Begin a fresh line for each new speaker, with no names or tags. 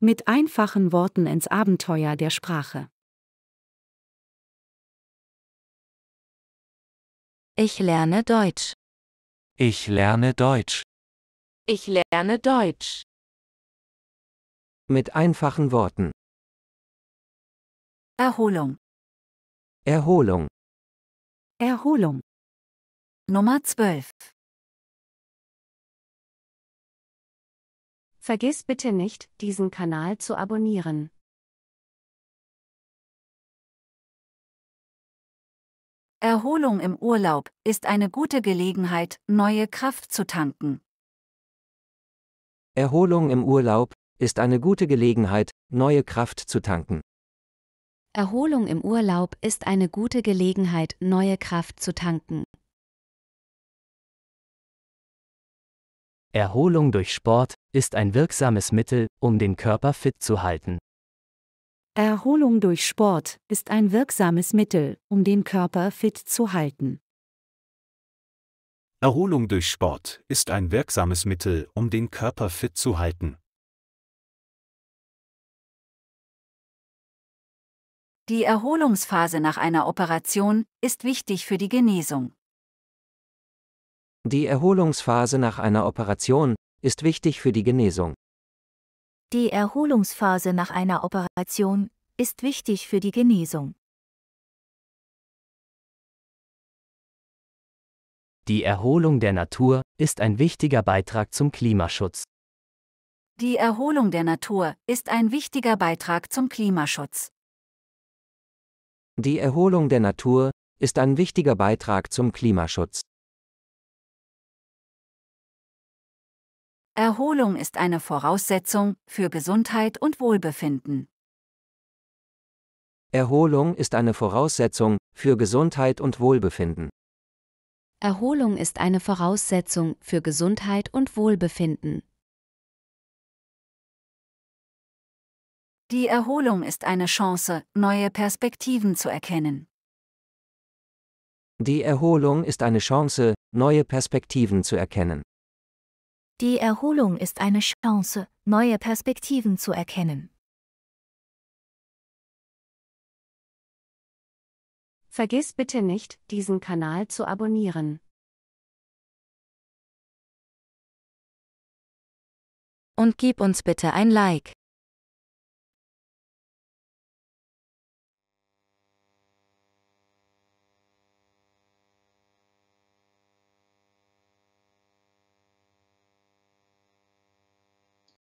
Mit einfachen Worten ins Abenteuer der Sprache.
Ich lerne Deutsch. Ich lerne Deutsch. Ich lerne Deutsch. Mit einfachen Worten. Erholung. Erholung. Erholung. Nummer 12. Vergiss bitte nicht, diesen Kanal zu abonnieren.
Erholung im Urlaub ist eine gute Gelegenheit, neue Kraft zu tanken.
Erholung im Urlaub ist eine gute Gelegenheit, neue Kraft zu tanken.
Erholung im Urlaub ist eine gute Gelegenheit, neue Kraft zu tanken.
Erholung durch Sport ist ein wirksames Mittel, um den Körper fit zu halten.
Erholung durch Sport ist ein wirksames Mittel, um den Körper fit zu halten.
Erholung durch Sport ist ein wirksames Mittel, um den Körper fit zu halten.
Die
Erholungsphase nach einer Operation ist wichtig für die Genesung.
Die Erholungsphase nach einer Operation ist wichtig für die Genesung.
Die Erholungsphase nach einer Operation ist wichtig für die Genesung.
Die
Erholung der Natur ist ein wichtiger Beitrag zum Klimaschutz.
Die Erholung der Natur ist ein wichtiger Beitrag zum Klimaschutz.
Die Erholung der Natur ist ein wichtiger Beitrag zum Klimaschutz.
Erholung ist eine Voraussetzung für Gesundheit und Wohlbefinden.
Erholung ist eine Voraussetzung für Gesundheit und Wohlbefinden.
Erholung ist eine Voraussetzung für Gesundheit und Wohlbefinden. Die Erholung ist eine Chance, neue Perspektiven zu erkennen.
Die Erholung ist eine Chance, neue Perspektiven zu erkennen.
Die Erholung ist eine Chance, neue
Perspektiven zu erkennen. Vergiss bitte nicht, diesen Kanal zu abonnieren. Und gib uns bitte ein Like.